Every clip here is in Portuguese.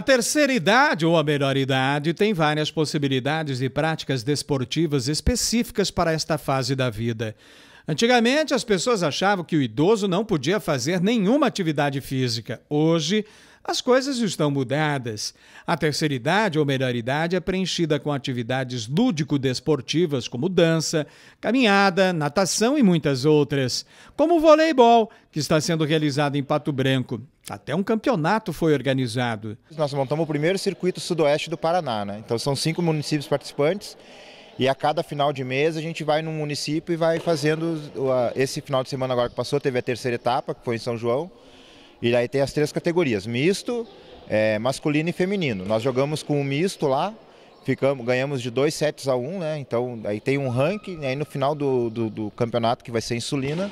A terceira idade ou a melhor idade tem várias possibilidades e práticas desportivas específicas para esta fase da vida. Antigamente, as pessoas achavam que o idoso não podia fazer nenhuma atividade física. Hoje, as coisas estão mudadas. A terceira idade ou melhor idade é preenchida com atividades lúdico-desportivas como dança, caminhada, natação e muitas outras, como o voleibol, que está sendo realizado em Pato Branco. Até um campeonato foi organizado. Nós montamos o primeiro circuito sudoeste do Paraná, né? Então são cinco municípios participantes. E a cada final de mês a gente vai num município e vai fazendo. Esse final de semana agora que passou, teve a terceira etapa, que foi em São João. E aí tem as três categorias, misto, é, masculino e feminino. Nós jogamos com o misto lá, ficamos, ganhamos de dois sets a um, né? Então aí tem um ranking, aí no final do, do, do campeonato que vai ser insulina,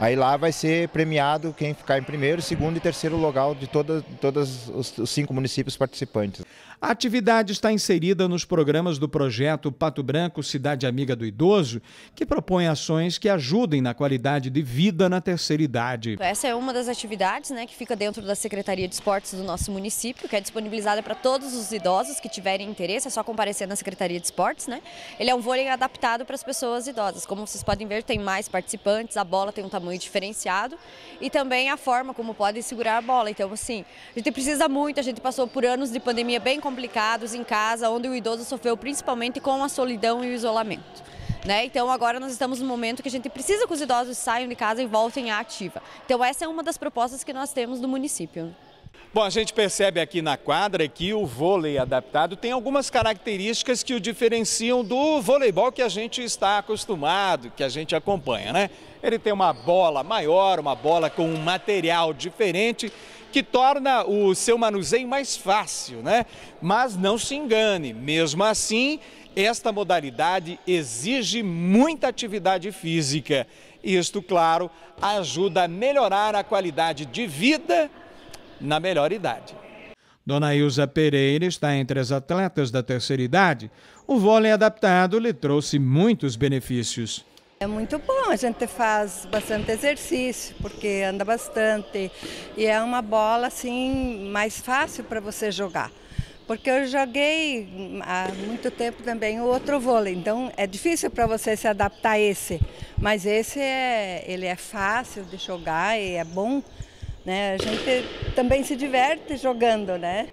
Aí lá vai ser premiado quem ficar em primeiro, segundo e terceiro lugar de todos os, os cinco municípios participantes. A atividade está inserida nos programas do projeto Pato Branco Cidade Amiga do Idoso, que propõe ações que ajudem na qualidade de vida na terceira idade. Essa é uma das atividades né, que fica dentro da Secretaria de Esportes do nosso município, que é disponibilizada para todos os idosos que tiverem interesse, é só comparecer na Secretaria de Esportes. Né? Ele é um vôlei adaptado para as pessoas idosas. Como vocês podem ver, tem mais participantes, a bola tem um tamanho tamanho diferenciado e também a forma como podem segurar a bola. Então, assim, a gente precisa muito, a gente passou por anos de pandemia bem complicados em casa, onde o idoso sofreu principalmente com a solidão e o isolamento. Né? Então agora nós estamos no momento que a gente precisa que os idosos saiam de casa e voltem à ativa. Então essa é uma das propostas que nós temos do município. Bom, a gente percebe aqui na quadra que o vôlei adaptado tem algumas características que o diferenciam do voleibol que a gente está acostumado, que a gente acompanha, né? Ele tem uma bola maior, uma bola com um material diferente que torna o seu manuseio mais fácil, né? Mas não se engane, mesmo assim, esta modalidade exige muita atividade física. Isto, claro, ajuda a melhorar a qualidade de vida na melhor idade. Dona Ilza Pereira está entre as atletas da terceira idade. O vôlei adaptado lhe trouxe muitos benefícios. É muito bom, a gente faz bastante exercício, porque anda bastante. E é uma bola assim mais fácil para você jogar. Porque eu joguei há muito tempo também o outro vôlei, então é difícil para você se adaptar a esse. Mas esse é, ele é fácil de jogar e é bom né? A gente também se diverte jogando, né?